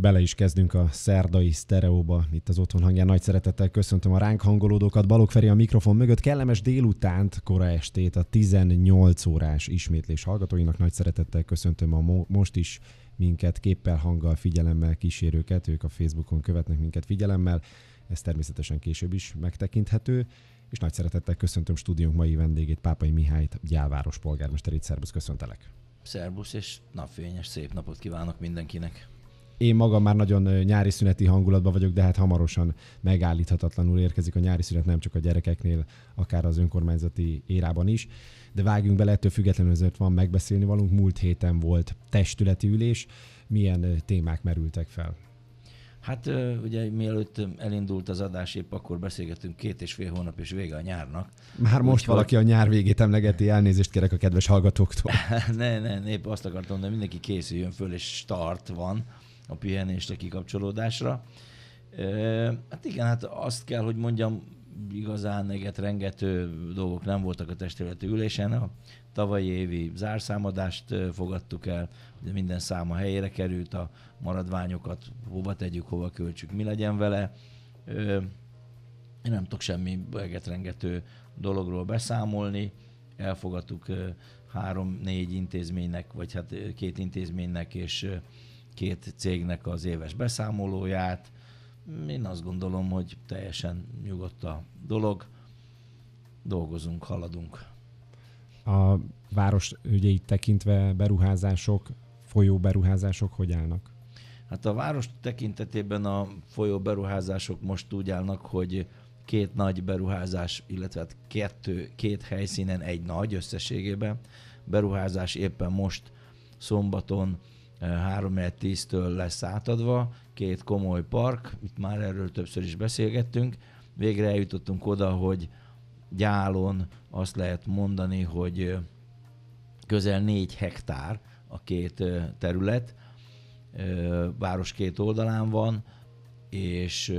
Bele is kezdünk a szerdai sztereóba, itt az otthon hangján. Nagy szeretettel köszöntöm a ránk hangolódókat. Balog Feri a mikrofon mögött. Kellemes délutánt, kora estét a 18 órás ismétlés hallgatóinak. Nagy szeretettel köszöntöm a mo- most is minket képpel, hanggal, figyelemmel kísérőket. Ők a Facebookon követnek minket figyelemmel. Ez természetesen később is megtekinthető. És nagy szeretettel köszöntöm stúdiónk mai vendégét, Pápai Mihályt, Gyáváros polgármesterét. Szervusz, köszöntelek! Szervusz, és napfényes, szép napot kívánok mindenkinek! Én magam már nagyon nyári szüneti hangulatban vagyok, de hát hamarosan megállíthatatlanul érkezik a nyári szünet nem csak a gyerekeknél, akár az önkormányzati érában is. De vágjunk bele, ettől függetlenül azért van megbeszélni valunk. Múlt héten volt testületi ülés. Milyen témák merültek fel? Hát ugye mielőtt elindult az adás, épp akkor beszélgetünk két és fél hónap és vége a nyárnak. Már most Úgyhogy... valaki a nyár végét emlegeti, elnézést kérek a kedves hallgatóktól. ne, ne, épp azt akartam, de mindenki készüljön föl, és start van a a kikapcsolódásra. Hát igen, hát azt kell, hogy mondjam, igazán neget rengető dolgok nem voltak a testületi ülésen. A tavalyi évi zárszámadást fogadtuk el, de minden száma helyére került, a maradványokat hova tegyük, hova költsük, mi legyen vele. Én nem tudok semmi eget rengető dologról beszámolni. Elfogadtuk három-négy intézménynek, vagy hát két intézménynek, és két cégnek az éves beszámolóját. Én azt gondolom, hogy teljesen nyugodt a dolog. Dolgozunk, haladunk. A város ügyeit tekintve beruházások, folyó beruházások hogy állnak? Hát a város tekintetében a folyó beruházások most úgy állnak, hogy két nagy beruházás, illetve hát kettő, két helyszínen egy nagy összességében beruházás éppen most szombaton 3 10 től lesz átadva, két komoly park, itt már erről többször is beszélgettünk, végre eljutottunk oda, hogy gyálon azt lehet mondani, hogy közel 4 hektár a két terület, város két oldalán van, és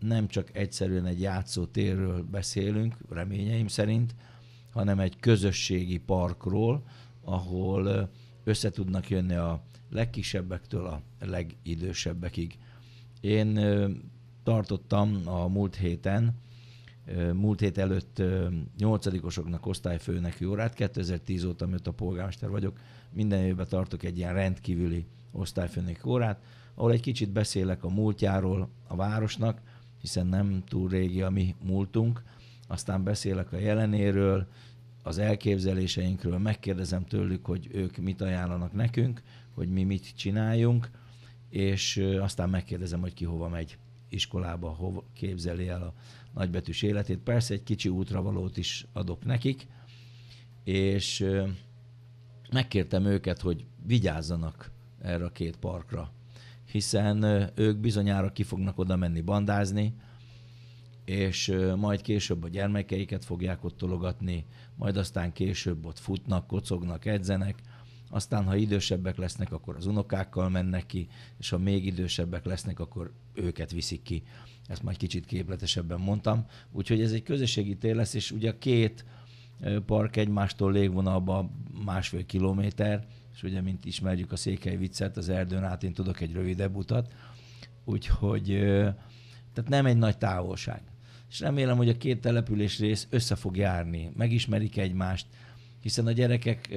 nem csak egyszerűen egy játszótérről beszélünk, reményeim szerint, hanem egy közösségi parkról, ahol össze tudnak jönni a legkisebbektől a legidősebbekig. Én tartottam a múlt héten, múlt hét előtt nyolcadikosoknak osztályfőnek órát, 2010 óta, mióta polgármester vagyok, minden évben tartok egy ilyen rendkívüli osztályfőnek órát, ahol egy kicsit beszélek a múltjáról a városnak, hiszen nem túl régi a mi múltunk, aztán beszélek a jelenéről, az elképzeléseinkről, megkérdezem tőlük, hogy ők mit ajánlanak nekünk, hogy mi mit csináljunk, és aztán megkérdezem, hogy ki hova megy iskolába, hova képzeli el a nagybetűs életét. Persze egy kicsi útravalót is adok nekik, és megkértem őket, hogy vigyázzanak erre a két parkra, hiszen ők bizonyára ki fognak oda menni bandázni, és majd később a gyermekeiket fogják ott tologatni, majd aztán később ott futnak, kocognak, edzenek, aztán ha idősebbek lesznek, akkor az unokákkal mennek ki, és ha még idősebbek lesznek, akkor őket viszik ki. Ezt majd kicsit képletesebben mondtam. Úgyhogy ez egy közösségi tér lesz, és ugye a két park egymástól légvonalba másfél kilométer, és ugye, mint ismerjük a székely viccet, az erdőn át én tudok egy rövidebb utat, úgyhogy tehát nem egy nagy távolság. És remélem, hogy a két település rész össze fog járni, megismerik egymást, hiszen a gyerekek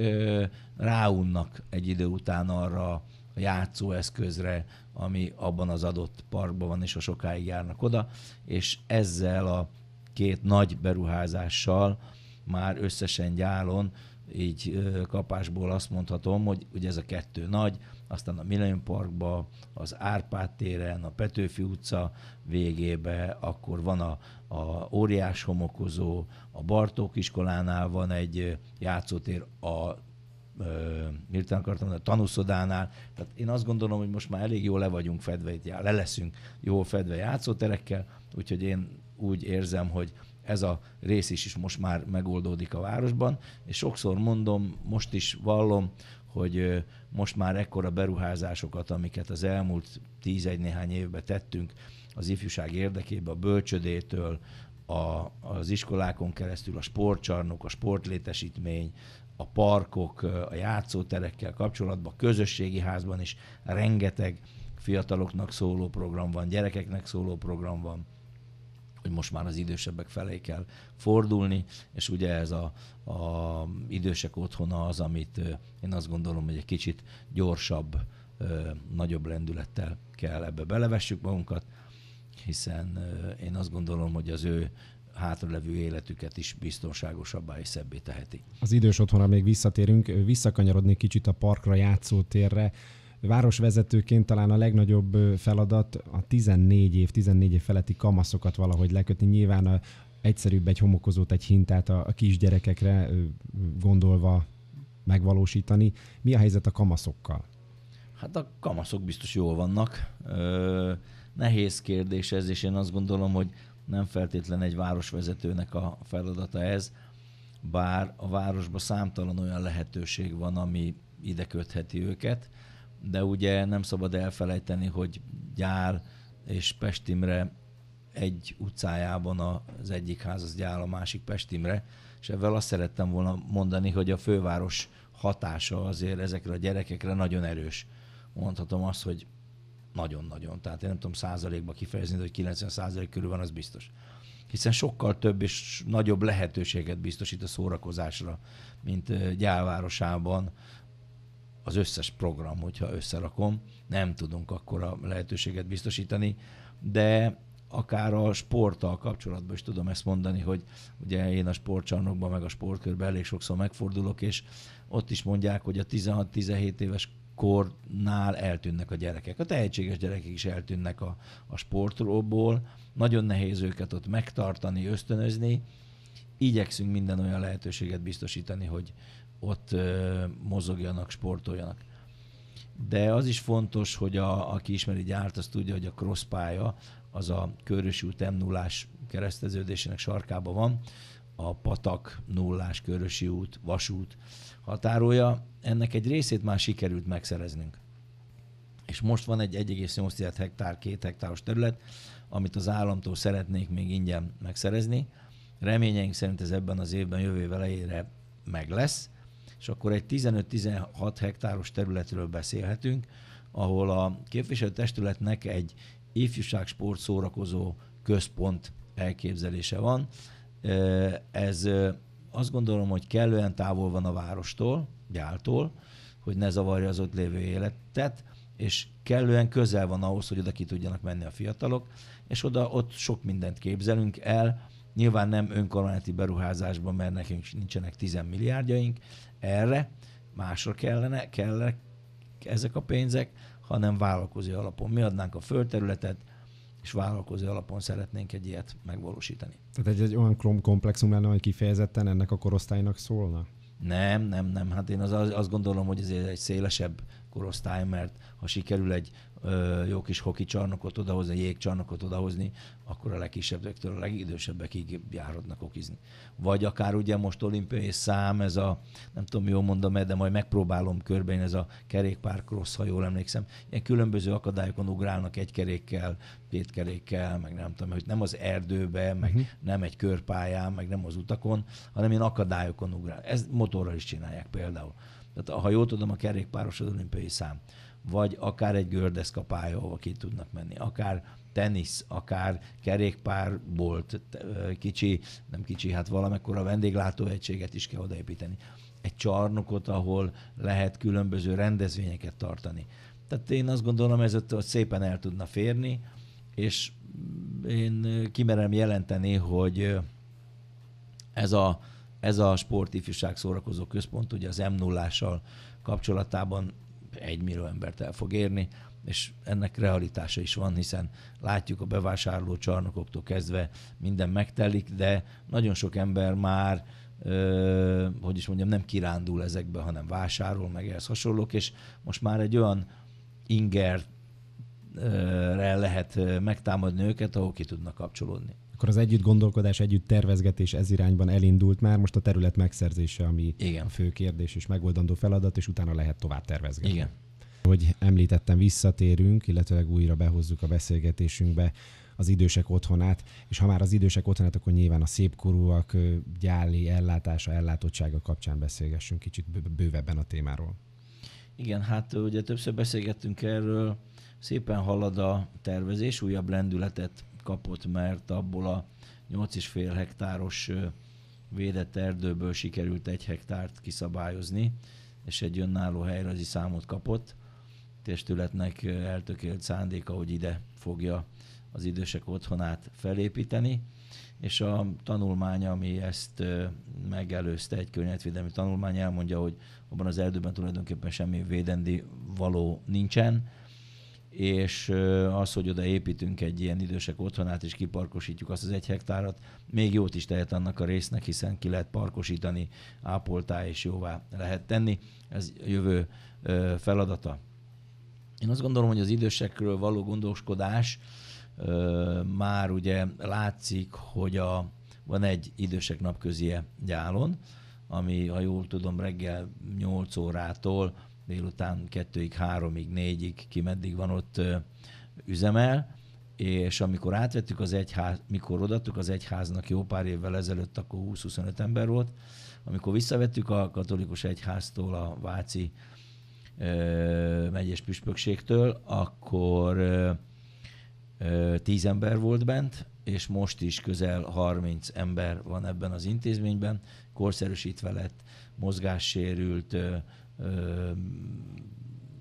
ráunnak egy idő után arra a játszóeszközre, ami abban az adott parkban van, és a sokáig járnak oda, és ezzel a két nagy beruházással már összesen gyálon így kapásból azt mondhatom, hogy ugye ez a kettő nagy, aztán a Millennium Parkba, az Árpád téren, a Petőfi utca végébe, akkor van a a óriás homokozó, a Bartók iskolánál van egy játszótér, a hirtelen akartam, a tanúszodánál. Tehát én azt gondolom, hogy most már elég jól le vagyunk fedve, itt le leszünk jól fedve játszóterekkel, úgyhogy én úgy érzem, hogy ez a rész is, is most már megoldódik a városban, és sokszor mondom, most is vallom, hogy most már ekkora beruházásokat, amiket az elmúlt tíz-egy néhány évben tettünk, az ifjúság érdekében a bölcsödétől, a, az iskolákon keresztül a sportcsarnok, a sportlétesítmény, a parkok, a játszóterekkel kapcsolatban, a közösségi házban is rengeteg fiataloknak szóló program van, gyerekeknek szóló program van, hogy most már az idősebbek felé kell fordulni, és ugye ez a, a idősek otthona az, amit én azt gondolom, hogy egy kicsit gyorsabb, nagyobb lendülettel kell ebbe belevessük magunkat, hiszen én azt gondolom, hogy az ő hátralevő életüket is biztonságosabbá és szebbé teheti. Az idős otthonra még visszatérünk, visszakanyarodni kicsit a parkra, játszótérre. Városvezetőként talán a legnagyobb feladat a 14 év, 14 év feletti kamaszokat valahogy lekötni. Nyilván a, egyszerűbb egy homokozót, egy hintát a, a kisgyerekekre gondolva megvalósítani. Mi a helyzet a kamaszokkal? Hát a kamaszok biztos jól vannak. Ö- Nehéz kérdés ez, és én azt gondolom, hogy nem feltétlen egy városvezetőnek a feladata ez, bár a városban számtalan olyan lehetőség van, ami ide kötheti őket, de ugye nem szabad elfelejteni, hogy gyár és Pestimre egy utcájában az egyik ház az gyár, a másik Pestimre, és ezzel azt szerettem volna mondani, hogy a főváros hatása azért ezekre a gyerekekre nagyon erős. Mondhatom azt, hogy nagyon-nagyon. Tehát én nem tudom százalékba kifejezni, de hogy 90 százalék körül van, az biztos. Hiszen sokkal több és nagyobb lehetőséget biztosít a szórakozásra, mint gyárvárosában az összes program, hogyha összerakom. Nem tudunk akkor a lehetőséget biztosítani, de akár a sporttal kapcsolatban is tudom ezt mondani, hogy ugye én a sportcsarnokban meg a sportkörben elég sokszor megfordulok, és ott is mondják, hogy a 16-17 éves kornál eltűnnek a gyerekek. A tehetséges gyerekek is eltűnnek a, a sportolóból. Nagyon nehéz őket ott megtartani, ösztönözni. Igyekszünk minden olyan lehetőséget biztosítani, hogy ott ö, mozogjanak, sportoljanak. De az is fontos, hogy a, aki ismeri gyárt, az tudja, hogy a crosspálya az a Körös út m kereszteződésének sarkába van, a Patak, Nullás, Körösi út, Vasút határolja. Ennek egy részét már sikerült megszereznünk. És most van egy 1,8 hektár, 2 hektáros terület, amit az államtól szeretnék még ingyen megszerezni. Reményeink szerint ez ebben az évben jövő elejére meg lesz, és akkor egy 15-16 hektáros területről beszélhetünk, ahol a képviselőtestületnek egy ifjúság sport szórakozó központ elképzelése van, ez azt gondolom, hogy kellően távol van a várostól, gyártól, hogy ne zavarja az ott lévő életet, és kellően közel van ahhoz, hogy oda ki tudjanak menni a fiatalok, és oda ott sok mindent képzelünk el, nyilván nem önkormányzati beruházásban, mert nekünk nincsenek 10 milliárdjaink, erre másra kellene, kellene ezek a pénzek, hanem vállalkozó alapon. Mi adnánk a földterületet, és vállalkozó alapon szeretnénk egy ilyet megvalósítani. Tehát egy, egy olyan komplexum lenne, hogy kifejezetten ennek a korosztálynak szólna? Nem, nem, nem. Hát én az, azt gondolom, hogy ez egy szélesebb korosztály, mert ha sikerül egy jó kis hoki csarnokot odahozni, jégcsarnokot odahozni, akkor a legkisebbektől a legidősebbekig járhatnak okizni. Vagy akár ugye most olimpiai szám, ez a, nem tudom, jól mondom de majd megpróbálom körben, ez a kerékpár cross, ha jól emlékszem, ilyen különböző akadályokon ugrálnak egy kerékkel, két kerékkel, meg nem tudom, hogy nem az erdőbe, meg uh-huh. nem egy körpályán, meg nem az utakon, hanem ilyen akadályokon ugrál. Ezt motorral is csinálják például. Tehát ha jól tudom, a kerékpáros az olimpiai szám vagy akár egy gördeszkapálya, ahova ki tudnak menni, akár tenisz, akár kerékpár, bolt, kicsi, nem kicsi, hát valamikor a vendéglátóegységet is kell odaépíteni. Egy csarnokot, ahol lehet különböző rendezvényeket tartani. Tehát én azt gondolom, ez ott szépen el tudna férni, és én kimerem jelenteni, hogy ez a, ez a sportifjúság szórakozó központ ugye az m 0 kapcsolatában egy millió embert el fog érni, és ennek realitása is van, hiszen látjuk a bevásárló csarnokoktól kezdve minden megtelik, de nagyon sok ember már Ö, hogy is mondjam, nem kirándul ezekbe, hanem vásárol, meg ehhez hasonlók, és most már egy olyan ingerrel lehet megtámadni őket, ahol ki tudnak kapcsolódni akkor az együtt gondolkodás, együtt tervezgetés ez irányban elindult már, most a terület megszerzése, ami Igen. a fő kérdés és megoldandó feladat, és utána lehet tovább tervezgetni. Igen. Hogy említettem, visszatérünk, illetőleg újra behozzuk a beszélgetésünkbe az idősek otthonát, és ha már az idősek otthonát, akkor nyilván a szépkorúak gyáli ellátása, ellátottsága kapcsán beszélgessünk kicsit bővebben a témáról. Igen, hát ugye többször beszélgettünk erről, szépen halad a tervezés, újabb lendületet kapott, mert abból a 8,5 hektáros védett erdőből sikerült egy hektárt kiszabályozni, és egy önálló helyrajzi számot kapott. Testületnek eltökélt szándéka, hogy ide fogja az idősek otthonát felépíteni, és a tanulmány, ami ezt megelőzte, egy környezetvédelmi tanulmány elmondja, hogy abban az erdőben tulajdonképpen semmi védendi való nincsen, és az, hogy oda építünk egy ilyen idősek otthonát, és kiparkosítjuk azt az egy hektárat, még jót is tehet annak a résznek, hiszen ki lehet parkosítani, ápoltá és jóvá lehet tenni. Ez a jövő feladata. Én azt gondolom, hogy az idősekről való gondoskodás már ugye látszik, hogy a, van egy idősek napközie gyálon, ami, ha jól tudom, reggel 8 órától délután kettőig, háromig, négyig, ki meddig van ott üzemel, és amikor átvettük az egyház, mikor odattuk az egyháznak jó pár évvel ezelőtt, akkor 20-25 ember volt, amikor visszavettük a katolikus egyháztól a Váci ö, megyes püspökségtől, akkor ö, ö, 10 ember volt bent, és most is közel 30 ember van ebben az intézményben, korszerűsítve lett, mozgássérült, ö,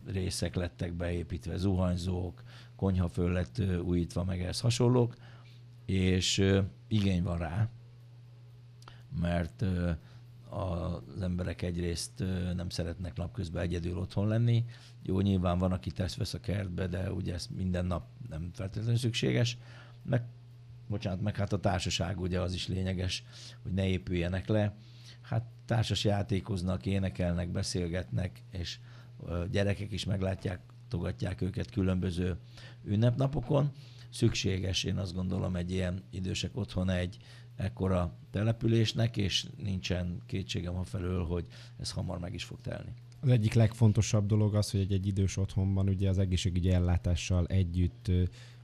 részek lettek beépítve, zuhanyzók, konyha föl lett újítva, meg ez hasonlók, és ö, igény van rá, mert ö, az emberek egyrészt nem szeretnek napközben egyedül otthon lenni. Jó, nyilván van, aki tesz vesz a kertbe, de ugye ez minden nap nem feltétlenül szükséges. Meg, bocsánat, meg hát a társaság ugye az is lényeges, hogy ne épüljenek le hát társas játékoznak, énekelnek, beszélgetnek, és gyerekek is meglátják, togatják őket különböző ünnepnapokon. Szükséges, én azt gondolom, egy ilyen idősek otthon egy ekkora településnek, és nincsen kétségem a felől, hogy ez hamar meg is fog telni. Az egyik legfontosabb dolog az, hogy egy, egy idős otthonban ugye az egészségügyi ellátással együtt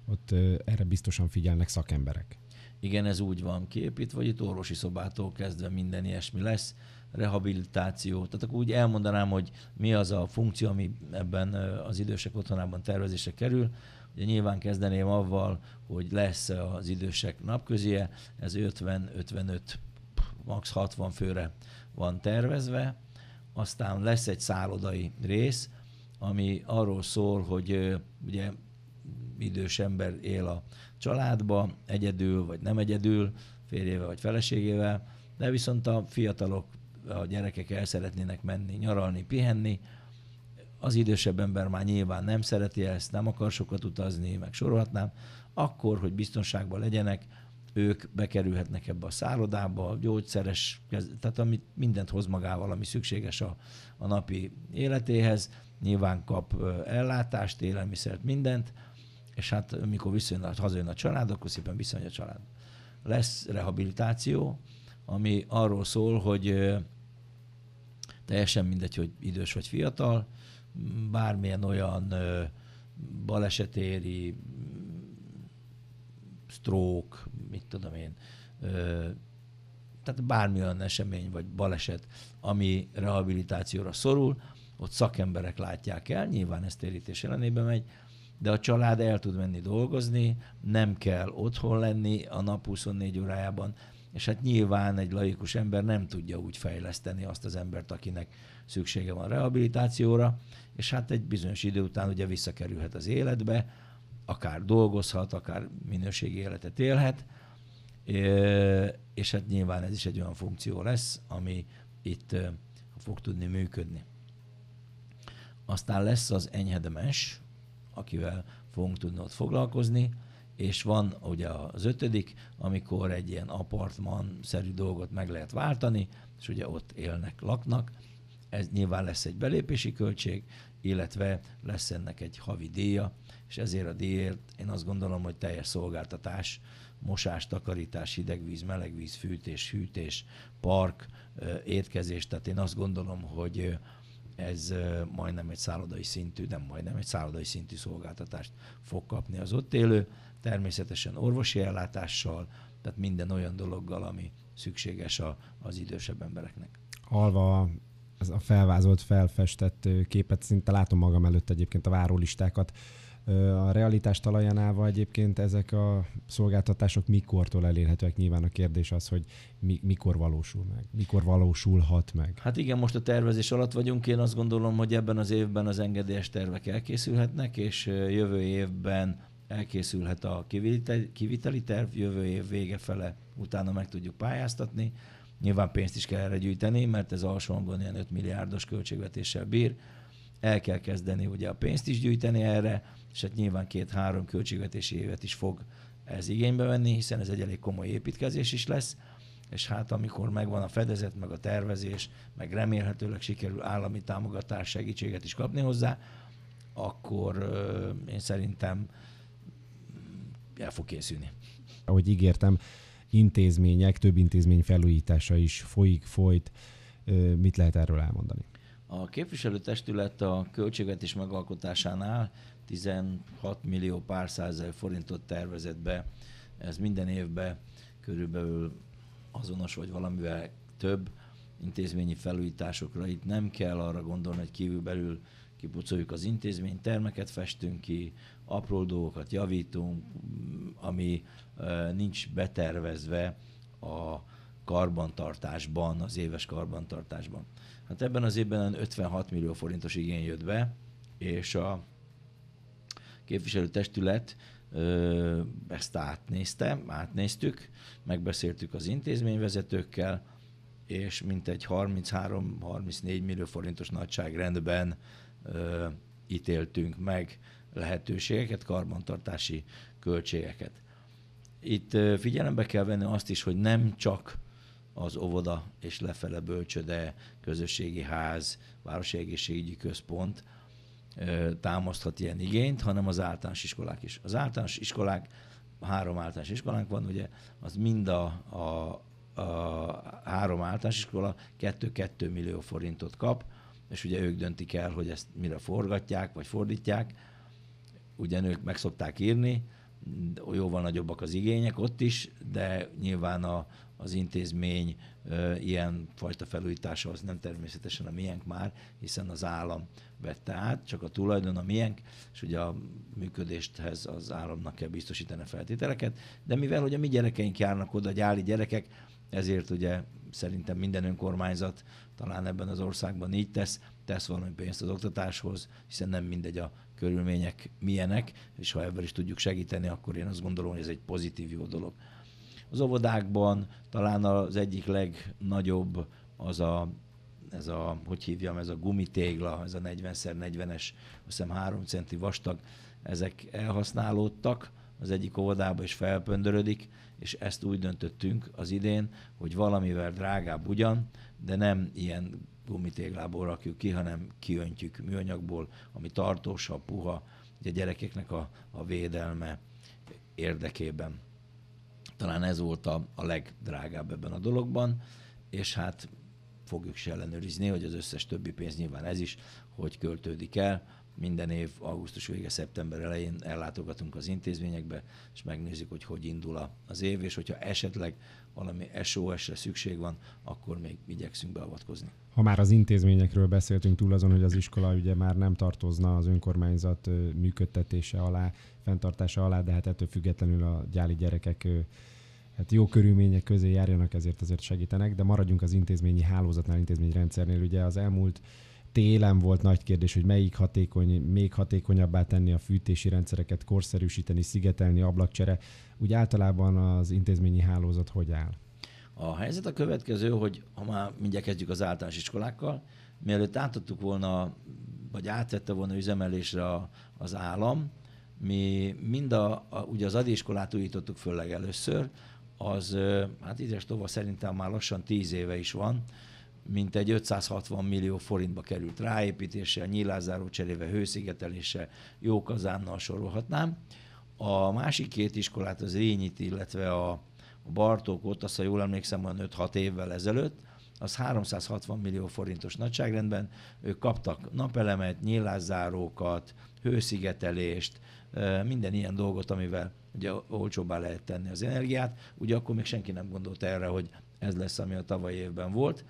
ott erre biztosan figyelnek szakemberek igen, ez úgy van képít hogy itt orvosi szobától kezdve minden ilyesmi lesz, rehabilitáció. Tehát akkor úgy elmondanám, hogy mi az a funkció, ami ebben az idősek otthonában tervezése kerül. Ugye nyilván kezdeném avval, hogy lesz az idősek napközie, ez 50-55, max 60 főre van tervezve. Aztán lesz egy szállodai rész, ami arról szól, hogy ugye idős ember él a családba, egyedül vagy nem egyedül, férjével vagy feleségével, de viszont a fiatalok, a gyerekek el szeretnének menni, nyaralni, pihenni, az idősebb ember már nyilván nem szereti ezt, nem akar sokat utazni, meg sorolhatnám, akkor, hogy biztonságban legyenek, ők bekerülhetnek ebbe a szállodába, gyógyszeres, tehát amit mindent hoz magával, ami szükséges a, a napi életéhez. Nyilván kap ellátást, élelmiszert, mindent, és hát mikor visszajön, hazajön a család, akkor szépen visszajön a család. Lesz rehabilitáció, ami arról szól, hogy teljesen mindegy, hogy idős vagy fiatal, bármilyen olyan balesetéri stroke, mit tudom én, tehát bármilyen esemény vagy baleset, ami rehabilitációra szorul, ott szakemberek látják el, nyilván ez térítés ellenében megy, de a család el tud menni dolgozni, nem kell otthon lenni a nap 24 órájában, és hát nyilván egy laikus ember nem tudja úgy fejleszteni azt az embert, akinek szüksége van rehabilitációra, és hát egy bizonyos idő után ugye visszakerülhet az életbe, akár dolgozhat, akár minőségi életet élhet, és hát nyilván ez is egy olyan funkció lesz, ami itt fog tudni működni. Aztán lesz az enyhedemes, akivel fogunk tudni ott foglalkozni, és van ugye az ötödik, amikor egy ilyen apartman-szerű dolgot meg lehet váltani, és ugye ott élnek, laknak. Ez nyilván lesz egy belépési költség, illetve lesz ennek egy havi díja, és ezért a díjért én azt gondolom, hogy teljes szolgáltatás, mosás, takarítás, hidegvíz, melegvíz, fűtés, hűtés, park, étkezés, tehát én azt gondolom, hogy ez majdnem egy szállodai szintű, nem majdnem egy szállodai szintű szolgáltatást fog kapni az ott élő, természetesen orvosi ellátással, tehát minden olyan dologgal, ami szükséges a, az idősebb embereknek. Alva ez a felvázolt, felfestett képet, szinte látom magam előtt egyébként a várólistákat, a realitás talajánál egyébként ezek a szolgáltatások mikortól elérhetőek? Nyilván a kérdés az, hogy mi, mikor valósul meg, mikor valósulhat meg. Hát igen, most a tervezés alatt vagyunk. Én azt gondolom, hogy ebben az évben az engedélyes tervek elkészülhetnek, és jövő évben elkészülhet a kiviteli, kiviteli terv, jövő év vége fele utána meg tudjuk pályáztatni. Nyilván pénzt is kell erre gyűjteni, mert ez alsó hangon ilyen 5 milliárdos költségvetéssel bír el kell kezdeni ugye a pénzt is gyűjteni erre, és hát nyilván két-három költségvetési évet is fog ez igénybe venni, hiszen ez egy elég komoly építkezés is lesz, és hát amikor megvan a fedezet, meg a tervezés, meg remélhetőleg sikerül állami támogatás segítséget is kapni hozzá, akkor euh, én szerintem el fog készülni. Ahogy ígértem, intézmények, több intézmény felújítása is folyik, folyt. Mit lehet erről elmondani? A képviselőtestület a költségvetés megalkotásánál 16 millió pár százezer forintot tervezett be. Ez minden évben körülbelül azonos vagy valamivel több intézményi felújításokra. Itt nem kell arra gondolni, hogy kívülbelül kipucoljuk az intézmény, termeket festünk ki, apró dolgokat javítunk, ami nincs betervezve a karbantartásban, az éves karbantartásban. Hát ebben az évben 56 millió forintos igény jött be, és a képviselőtestület ezt átnézte, átnéztük, megbeszéltük az intézményvezetőkkel, és mintegy 33-34 millió forintos nagyságrendben ö, ítéltünk meg lehetőségeket, karbantartási költségeket. Itt figyelembe kell venni azt is, hogy nem csak az óvoda és lefele bölcsöde, közösségi ház, városi egészségügyi központ támaszthat ilyen igényt, hanem az általános iskolák is. Az általános iskolák, három általános iskolánk van, ugye, az mind a, a, a három általános iskola 2-2 millió forintot kap, és ugye ők döntik el, hogy ezt mire forgatják, vagy fordítják. Ugye ők meg szokták írni, jóval nagyobbak az igények ott is, de nyilván a, az intézmény ilyen fajta felújítása az nem természetesen a miénk már, hiszen az állam vette át, csak a tulajdon a miénk, és ugye a működésthez az államnak kell biztosítani a feltételeket, de mivel hogy a mi gyerekeink járnak oda, gyáli gyerekek, ezért ugye szerintem minden önkormányzat talán ebben az országban így tesz, tesz valami pénzt az oktatáshoz, hiszen nem mindegy a körülmények milyenek, és ha ebből is tudjuk segíteni, akkor én azt gondolom, hogy ez egy pozitív jó dolog. Az óvodákban talán az egyik legnagyobb az a, ez a, hogy hívjam, ez a gumitégla, ez a 40x40-es, azt hiszem 3 centi vastag, ezek elhasználódtak az egyik óvodába is felpöndörödik, és ezt úgy döntöttünk az idén, hogy valamivel drágább ugyan, de nem ilyen gumitéglából rakjuk ki, hanem kiöntjük műanyagból, ami tartósabb, puha, a gyerekeknek a, a védelme érdekében. Talán ez volt a, a legdrágább ebben a dologban, és hát fogjuk se ellenőrizni, hogy az összes többi pénz nyilván ez is, hogy költődik el minden év augusztus vége, szeptember elején ellátogatunk az intézményekbe, és megnézzük, hogy hogy indul az év, és hogyha esetleg valami SOS-re szükség van, akkor még igyekszünk beavatkozni. Ha már az intézményekről beszéltünk túl azon, hogy az iskola ugye már nem tartozna az önkormányzat működtetése alá, fenntartása alá, de hát ettől függetlenül a gyáli gyerekek hát jó körülmények közé járjanak, ezért azért segítenek, de maradjunk az intézményi hálózatnál, intézményrendszernél. Ugye az elmúlt télen volt nagy kérdés, hogy melyik hatékony, még hatékonyabbá tenni a fűtési rendszereket, korszerűsíteni, szigetelni, ablakcsere. Úgy általában az intézményi hálózat hogy áll? A helyzet a következő, hogy ha már mindjárt kezdjük az általános iskolákkal, mielőtt átadtuk volna, vagy átvette volna üzemelésre az állam, mi mind a, a ugye az adiskolát újítottuk föl legelőször, az, hát ízes tova szerintem már lassan tíz éve is van, mintegy 560 millió forintba került ráépítése, nyílászáró cserébe, hőszigetelése, jó kazánnal sorolhatnám. A másik két iskolát, az Rényit, illetve a Bartókot, azt, ha jól emlékszem, olyan 5-6 évvel ezelőtt, az 360 millió forintos nagyságrendben, ők kaptak napelemet, nyílászárókat, hőszigetelést, minden ilyen dolgot, amivel ugye olcsóbbá lehet tenni az energiát. Ugye akkor még senki nem gondolt erre, hogy ez lesz, ami a tavalyi évben volt.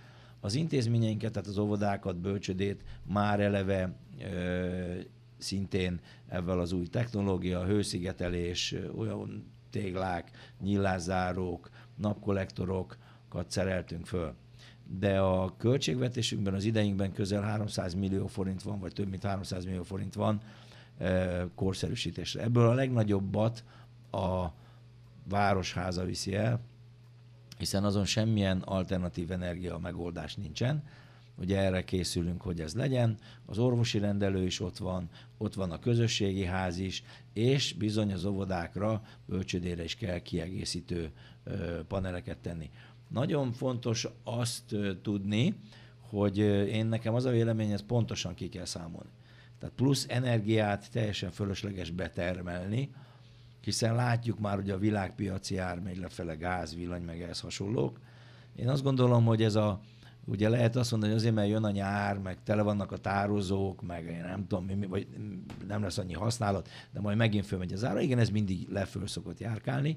Az intézményeinket, tehát az óvodákat, bölcsödét már eleve ö, szintén ebben az új technológia, hőszigetelés, olyan téglák, nyillázárók, napkollektorokat szereltünk föl. De a költségvetésünkben, az ideinkben közel 300 millió forint van, vagy több mint 300 millió forint van ö, korszerűsítésre. Ebből a legnagyobbat a Városháza viszi el, hiszen azon semmilyen alternatív energia megoldás nincsen. Ugye erre készülünk, hogy ez legyen. Az orvosi rendelő is ott van, ott van a közösségi ház is, és bizony az óvodákra, bölcsödére is kell kiegészítő paneleket tenni. Nagyon fontos azt tudni, hogy én nekem az a vélemény, ez pontosan ki kell számolni. Tehát plusz energiát teljesen fölösleges betermelni, hiszen látjuk már, hogy a világpiaci megy lefele gáz, villany, meg ehhez hasonlók. Én azt gondolom, hogy ez a, ugye lehet azt mondani, hogy azért, mert jön a nyár, meg tele vannak a tározók, meg én nem tudom, mi, vagy nem lesz annyi használat, de majd megint fölmegy az ára. Igen, ez mindig leföl szokott járkálni,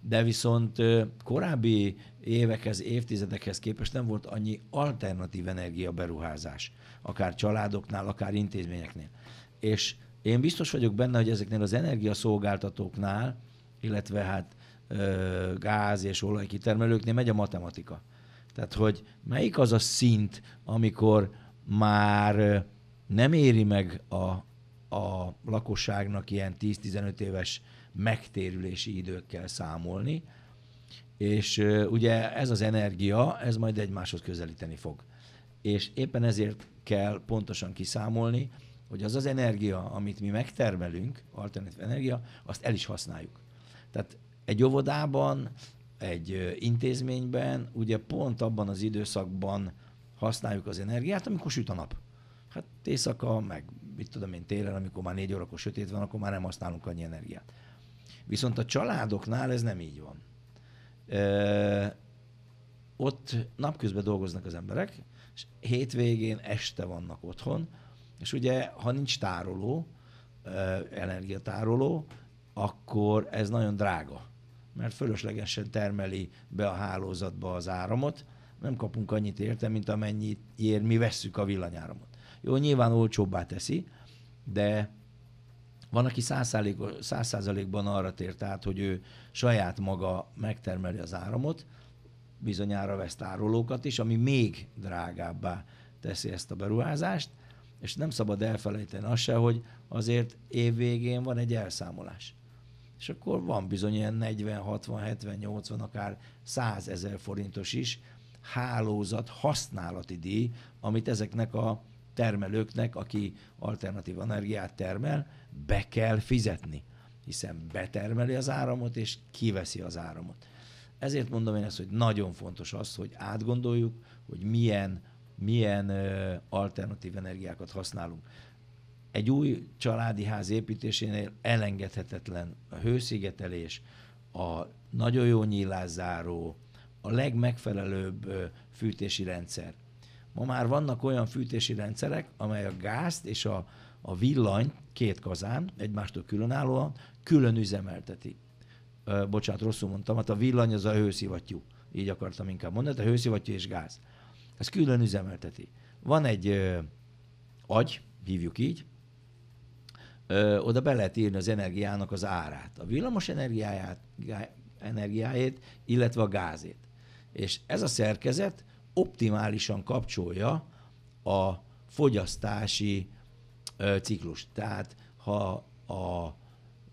de viszont korábbi évekhez, évtizedekhez képest nem volt annyi alternatív energia beruházás, akár családoknál, akár intézményeknél. És én biztos vagyok benne, hogy ezeknél az energiaszolgáltatóknál, illetve hát gáz és olajkitermelőknél megy a matematika. Tehát, hogy melyik az a szint, amikor már nem éri meg a, a lakosságnak ilyen 10-15 éves megtérülési időkkel számolni, és ugye ez az energia, ez majd egymáshoz közelíteni fog. És éppen ezért kell pontosan kiszámolni, hogy az az energia, amit mi megtermelünk, alternatív energia, azt el is használjuk. Tehát egy óvodában, egy intézményben, ugye pont abban az időszakban használjuk az energiát, amikor süt a nap. Hát éjszaka, meg mit tudom én télen, amikor már négy órakor sötét van, akkor már nem használunk annyi energiát. Viszont a családoknál ez nem így van. Ö, ott napközben dolgoznak az emberek, és hétvégén este vannak otthon, és ugye, ha nincs tároló, energiatároló, akkor ez nagyon drága, mert fölöslegesen termeli be a hálózatba az áramot, nem kapunk annyit érte, mint amennyit ér, mi vesszük a villanyáramot. Jó, nyilván olcsóbbá teszi, de van, aki száz százalékban arra tért át, hogy ő saját maga megtermeli az áramot, bizonyára vesz tárolókat is, ami még drágábbá teszi ezt a beruházást, és nem szabad elfelejteni azt se, hogy azért évvégén van egy elszámolás. És akkor van bizony ilyen 40, 60, 70, 80, akár 100 ezer forintos is hálózat használati díj, amit ezeknek a termelőknek, aki alternatív energiát termel, be kell fizetni, hiszen betermeli az áramot, és kiveszi az áramot. Ezért mondom én ezt, hogy nagyon fontos az, hogy átgondoljuk, hogy milyen milyen alternatív energiákat használunk. Egy új családi ház építésénél elengedhetetlen a hőszigetelés, a nagyon jó nyílászáró, a legmegfelelőbb fűtési rendszer. Ma már vannak olyan fűtési rendszerek, amely a gázt és a, a villany két kazán, egymástól különállóan, külön üzemelteti. Ö, bocsánat, rosszul mondtam, hát a villany az a hőszivattyú. Így akartam inkább mondani, hát a hőszivattyú és gáz. Ez külön üzemelteti. Van egy ö, agy, hívjuk így, ö, oda be lehet írni az energiának az árát. A villamos energiáját, gá, energiáját, illetve a gázét. És ez a szerkezet optimálisan kapcsolja a fogyasztási ö, ciklust. Tehát ha a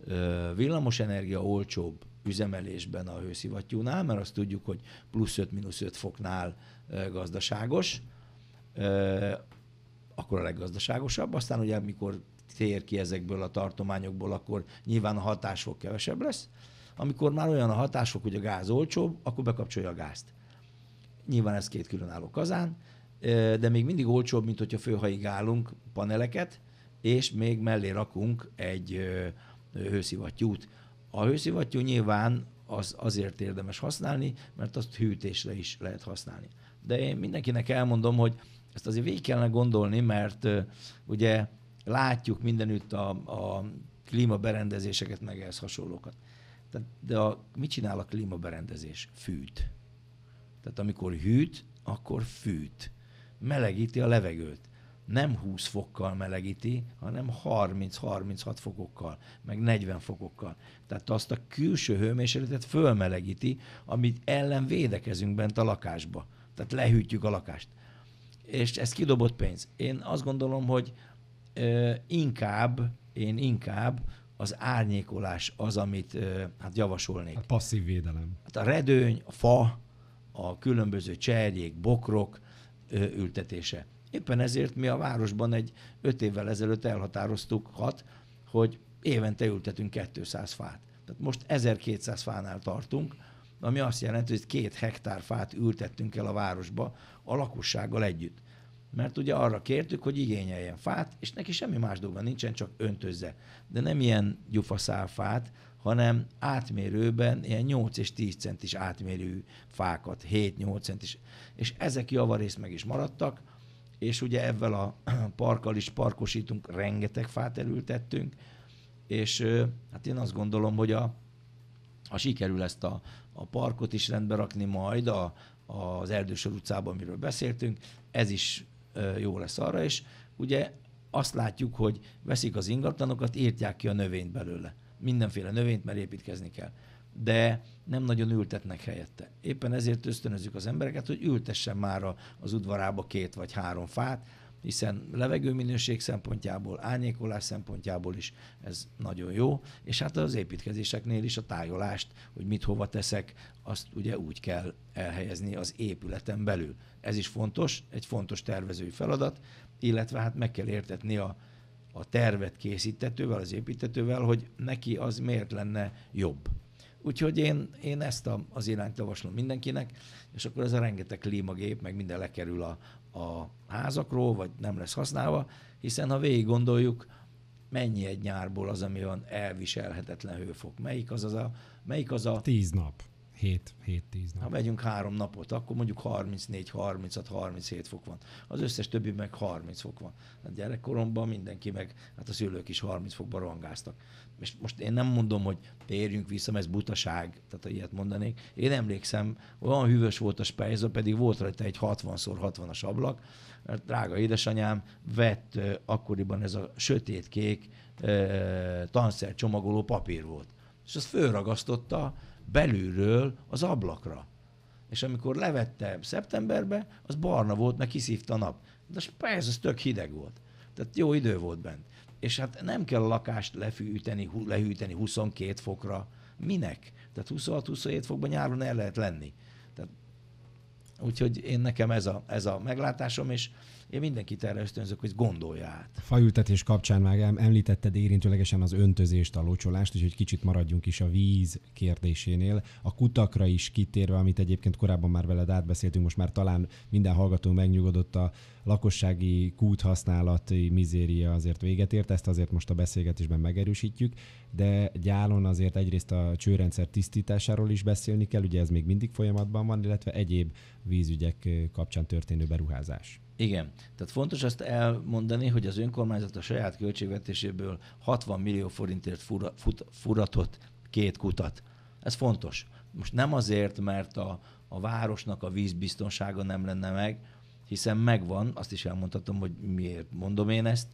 ö, villamos energia olcsóbb üzemelésben a hőszivattyúnál, mert azt tudjuk, hogy plusz 5-5 foknál gazdaságos, akkor a leggazdaságosabb, aztán ugye amikor tér ki ezekből a tartományokból, akkor nyilván a hatások kevesebb lesz. Amikor már olyan a hatások, hogy a gáz olcsóbb, akkor bekapcsolja a gázt. Nyilván ez két különálló kazán, de még mindig olcsóbb, mint hogyha állunk paneleket, és még mellé rakunk egy hőszivattyút, a hőszivattyú nyilván az azért érdemes használni, mert azt hűtésre is lehet használni. De én mindenkinek elmondom, hogy ezt azért végig kellene gondolni, mert ugye látjuk mindenütt a, a klímaberendezéseket, meg ehhez hasonlókat. Tehát, de a, mit csinál a klímaberendezés? Fűt. Tehát amikor hűt, akkor fűt. Melegíti a levegőt nem 20 fokkal melegíti, hanem 30-36 fokokkal, meg 40 fokokkal. Tehát azt a külső hőmérsékletet fölmelegíti, amit ellen védekezünk bent a lakásba. Tehát lehűtjük a lakást. És ez kidobott pénz. Én azt gondolom, hogy ö, inkább, én inkább az árnyékolás az, amit ö, hát javasolnék. A passzív védelem. Hát a redőny, a fa, a különböző cserjék, bokrok ö, ültetése Éppen ezért mi a városban egy öt évvel ezelőtt elhatároztuk hat, hogy évente ültetünk 200 fát. Tehát most 1200 fánál tartunk, ami azt jelenti, hogy két hektár fát ültettünk el a városba a lakossággal együtt. Mert ugye arra kértük, hogy igényeljen fát, és neki semmi más dolga nincsen, csak öntözze. De nem ilyen gyufaszál fát, hanem átmérőben ilyen 8 és 10 centis átmérő fákat, 7-8 centis, és ezek javarészt meg is maradtak, és ugye ebben a parkkal is parkosítunk, rengeteg fát elültettünk, és hát én azt gondolom, hogy a, a sikerül ezt a, a parkot is rendbe rakni majd a, az Erdősor utcában, amiről beszéltünk, ez is jó lesz arra, és ugye azt látjuk, hogy veszik az ingatlanokat, írtják ki a növényt belőle mindenféle növényt, mert építkezni kell. De nem nagyon ültetnek helyette. Éppen ezért ösztönözzük az embereket, hogy ültessen már az udvarába két vagy három fát, hiszen levegőminőség szempontjából, árnyékolás szempontjából is ez nagyon jó, és hát az építkezéseknél is a tájolást, hogy mit hova teszek, azt ugye úgy kell elhelyezni az épületen belül. Ez is fontos, egy fontos tervezői feladat, illetve hát meg kell értetni a, a tervet készítetővel, az építetővel, hogy neki az miért lenne jobb. Úgyhogy én, én ezt a, az irányt javaslom mindenkinek, és akkor ez a rengeteg klímagép, meg minden lekerül a, a házakról, vagy nem lesz használva, hiszen ha végig gondoljuk, mennyi egy nyárból az, ami van elviselhetetlen hőfok, melyik az az a... Melyik az a tíz nap. 7-10 nap. Ha vegyünk három napot, akkor mondjuk 34, 36, 37 fok van. Az összes többi meg 30 fok van. A gyerekkoromban mindenki meg, hát a szülők is 30 fokban rohangáztak. És most én nem mondom, hogy térjünk vissza, mert ez butaság, tehát ilyet mondanék. Én emlékszem, olyan hűvös volt a spejzó, pedig volt rajta egy 60x60-as ablak, mert hát, drága édesanyám vett akkoriban ez a sötétkék tanszer csomagoló papír volt. És azt fölragasztotta belülről az ablakra. És amikor levette szeptemberbe, az barna volt, mert kiszívta a nap. De persze, az tök hideg volt. Tehát jó idő volt bent. És hát nem kell a lakást lefűteni, lehűteni 22 fokra. Minek? Tehát 26-27 fokban nyáron el lehet lenni. Tehát, úgyhogy én nekem ez a, ez a meglátásom, és én mindenkit erre ösztönzök, hogy gondolja át. Fajültetés kapcsán már említetted érintőlegesen az öntözést, a locsolást, úgyhogy kicsit maradjunk is a víz kérdésénél. A kutakra is kitérve, amit egyébként korábban már veled átbeszéltünk, most már talán minden hallgató megnyugodott a lakossági kúthasználati mizéria azért véget ért, ezt azért most a beszélgetésben megerősítjük, de gyálon azért egyrészt a csőrendszer tisztításáról is beszélni kell, ugye ez még mindig folyamatban van, illetve egyéb vízügyek kapcsán történő beruházás. Igen. Tehát fontos azt elmondani, hogy az önkormányzat a saját költségvetéséből 60 millió forintért fura, fut, furatott két kutat. Ez fontos. Most nem azért, mert a, a városnak a vízbiztonsága nem lenne meg, hiszen megvan, azt is elmondhatom, hogy miért mondom én ezt.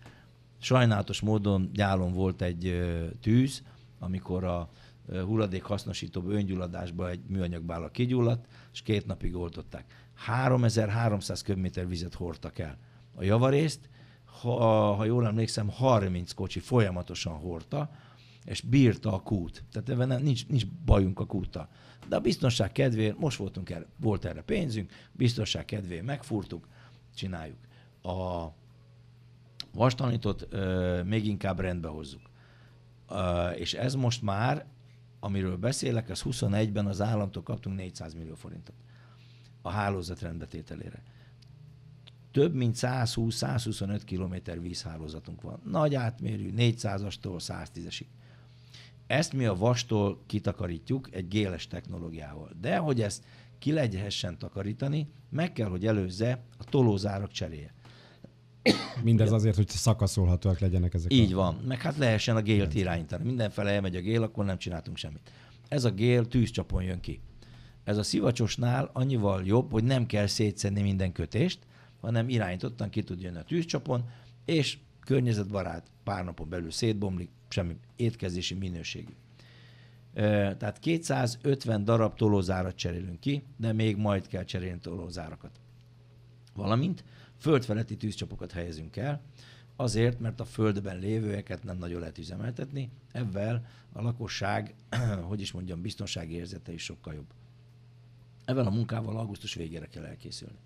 Sajnálatos módon gyálon volt egy tűz, amikor a hulladék hasznosítóbb öngyulladásba egy műanyagbála kigyulladt, és két napig oltották 3300 köbméter vizet hordtak el. A javarészt, ha, ha jól emlékszem, 30 kocsi folyamatosan hordta, és bírta a kút. Tehát ebben nem, nincs, nincs bajunk a kúta. De a biztonság kedvéért, most voltunk erre, volt erre pénzünk, biztonság kedvéért megfúrtuk, csináljuk. A vastanitot ö, még inkább rendbe hozzuk. Ö, és ez most már, amiről beszélek, az 21-ben az államtól kaptunk 400 millió forintot a hálózat rendetételére. Több mint 120-125 km vízhálózatunk van. Nagy átmérő, 400-astól 110-esig. Ezt mi a vastól kitakarítjuk egy géles technológiával. De hogy ezt ki lehessen takarítani, meg kell, hogy előzze a tolózárak cseréje. Mindez azért, hogy szakaszolhatóak legyenek ezek. Így a... van, meg hát lehessen a gélt irányítani. Mindenfele elmegy a gél, akkor nem csináltunk semmit. Ez a gél tűzcsapon jön ki. Ez a szivacsosnál annyival jobb, hogy nem kell szétszedni minden kötést, hanem irányítottan ki tud jönni a tűzcsapon, és környezetbarát, pár napon belül szétbomlik, semmi étkezési minőségű. Tehát 250 darab tolózárat cserélünk ki, de még majd kell cserélni tolózárakat. Valamint földfeletti tűzcsapokat helyezünk el, azért, mert a földben lévőeket nem nagyon lehet üzemeltetni, ebben a lakosság, hogy is mondjam, biztonsági érzete is sokkal jobb. Evel a munkával augusztus végére kell elkészülni.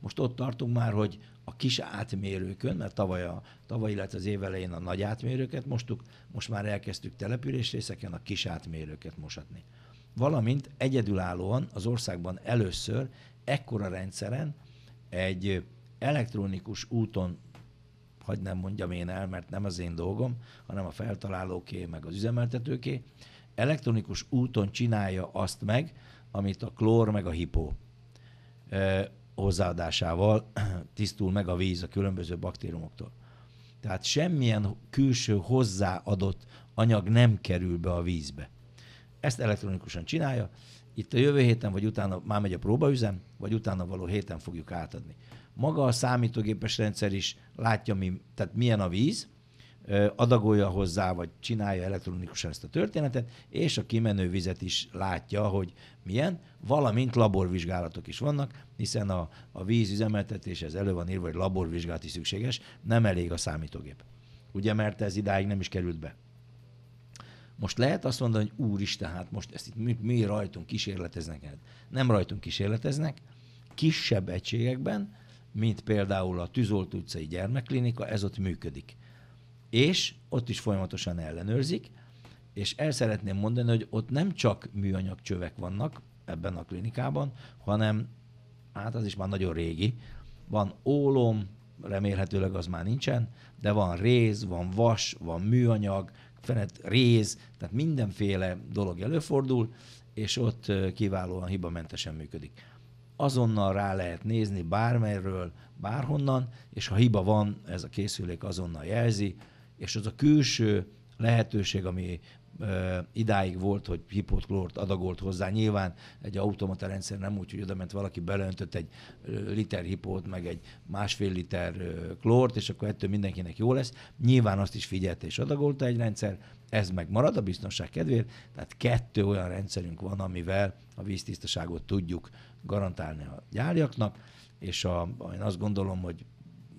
Most ott tartunk már, hogy a kis átmérőkön, mert tavaly, a, tavaly illetve az év elején a nagy átmérőket mostuk, most már elkezdtük település részeken a kis átmérőket mosatni. Valamint egyedülállóan az országban először ekkora rendszeren egy elektronikus úton hagyd nem mondjam én el, mert nem az én dolgom, hanem a feltalálóké, meg az üzemeltetőké, elektronikus úton csinálja azt meg, amit a klór meg a hipó hozzáadásával tisztul meg a víz a különböző baktériumoktól. Tehát semmilyen külső hozzáadott anyag nem kerül be a vízbe. Ezt elektronikusan csinálja, itt a jövő héten, vagy utána már megy a próbaüzem, vagy utána való héten fogjuk átadni. Maga a számítógépes rendszer is látja, mi, tehát milyen a víz, adagolja hozzá, vagy csinálja elektronikusan ezt a történetet, és a kimenő vizet is látja, hogy milyen, valamint laborvizsgálatok is vannak, hiszen a, a víz ez elő van írva, hogy laborvizsgálat is szükséges, nem elég a számítógép. Ugye, mert ez idáig nem is került be. Most lehet azt mondani, hogy úristen, hát most ezt itt mi, mi rajtunk kísérleteznek hát Nem rajtunk kísérleteznek, kisebb egységekben, mint például a Tűzolt utcai gyermekklinika, ez ott működik és ott is folyamatosan ellenőrzik, és el szeretném mondani, hogy ott nem csak műanyag csövek vannak ebben a klinikában, hanem, hát az is már nagyon régi, van ólom, remélhetőleg az már nincsen, de van réz, van vas, van műanyag, fenet réz, tehát mindenféle dolog előfordul, és ott kiválóan hibamentesen működik. Azonnal rá lehet nézni bármelyről, bárhonnan, és ha hiba van, ez a készülék azonnal jelzi, és az a külső lehetőség, ami idáig volt, hogy hipotklort adagolt hozzá. Nyilván egy automata rendszer nem úgy, hogy oda ment valaki, beleöntött egy liter hipót, meg egy másfél liter klort, és akkor ettől mindenkinek jó lesz. Nyilván azt is figyelte és adagolta egy rendszer, ez megmarad a biztonság kedvéért, tehát kettő olyan rendszerünk van, amivel a víztisztaságot tudjuk garantálni a gyáriaknak, és a, én azt gondolom, hogy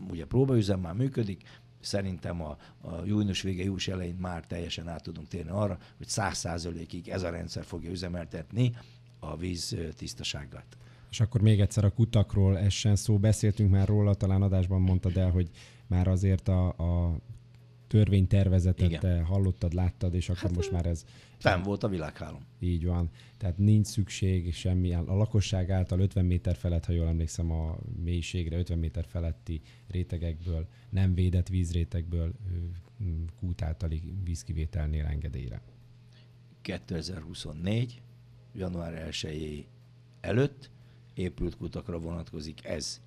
ugye próbaüzem már működik, szerintem a, a június vége, július elején már teljesen át tudunk térni arra, hogy száz százalékig ez a rendszer fogja üzemeltetni a víz tisztaságát. És akkor még egyszer a kutakról essen szó, beszéltünk már róla, talán adásban mondtad el, hogy már azért a, a törvénytervezetet te eh, hallottad, láttad, és akkor hát, most már ez... Fenn volt a világhálom. Így van. Tehát nincs szükség semmi. A lakosság által 50 méter felett, ha jól emlékszem, a mélységre 50 méter feletti rétegekből, nem védett vízrétegből kút általi vízkivételnél engedélyre. 2024. január 1 előtt épült kutakra vonatkozik ez.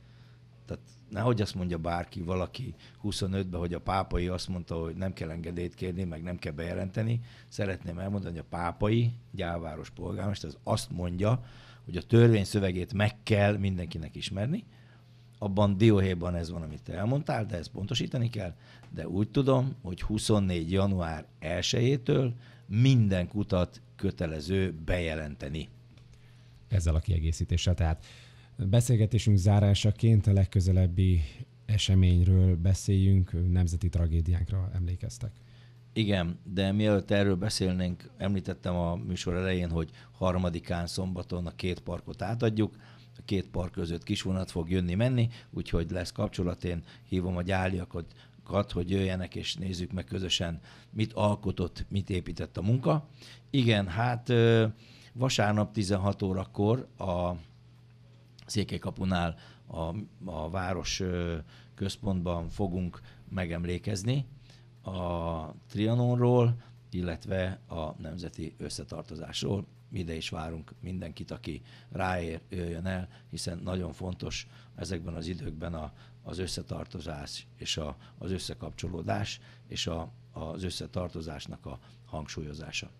Tehát nehogy azt mondja bárki, valaki 25-ben, hogy a pápai azt mondta, hogy nem kell engedélyt kérni, meg nem kell bejelenteni. Szeretném elmondani, hogy a pápai, gyáváros polgármester, az azt mondja, hogy a törvény szövegét meg kell mindenkinek ismerni. Abban dióhéjban ez van, amit te elmondtál, de ezt pontosítani kell. De úgy tudom, hogy 24. január 1-től minden kutat kötelező bejelenteni. Ezzel a kiegészítéssel. Tehát Beszélgetésünk zárásaként a legközelebbi eseményről beszéljünk, nemzeti tragédiánkra emlékeztek. Igen, de mielőtt erről beszélnénk, említettem a műsor elején, hogy harmadikán szombaton a két parkot átadjuk, a két park között kis vonat fog jönni-menni, úgyhogy lesz kapcsolat, én hívom a gyáliakat, hogy jöjjenek és nézzük meg közösen, mit alkotott, mit épített a munka. Igen, hát vasárnap 16 órakor a Székelykapunál a, a város központban fogunk megemlékezni a Trianonról, illetve a nemzeti összetartozásról. Ide is várunk mindenkit, aki ráér, jöjjön el, hiszen nagyon fontos ezekben az időkben a, az összetartozás és a, az összekapcsolódás és a, az összetartozásnak a hangsúlyozása.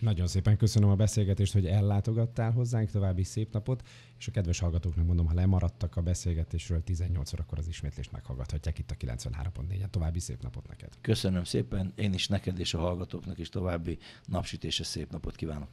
Nagyon szépen köszönöm a beszélgetést, hogy ellátogattál hozzánk, további szép napot, és a kedves hallgatóknak mondom, ha lemaradtak a beszélgetésről 18 órakor az ismétlést meghallgathatják itt a 93.4-en. További szép napot neked. Köszönöm szépen, én is neked és a hallgatóknak is további napsütéses szép napot kívánok.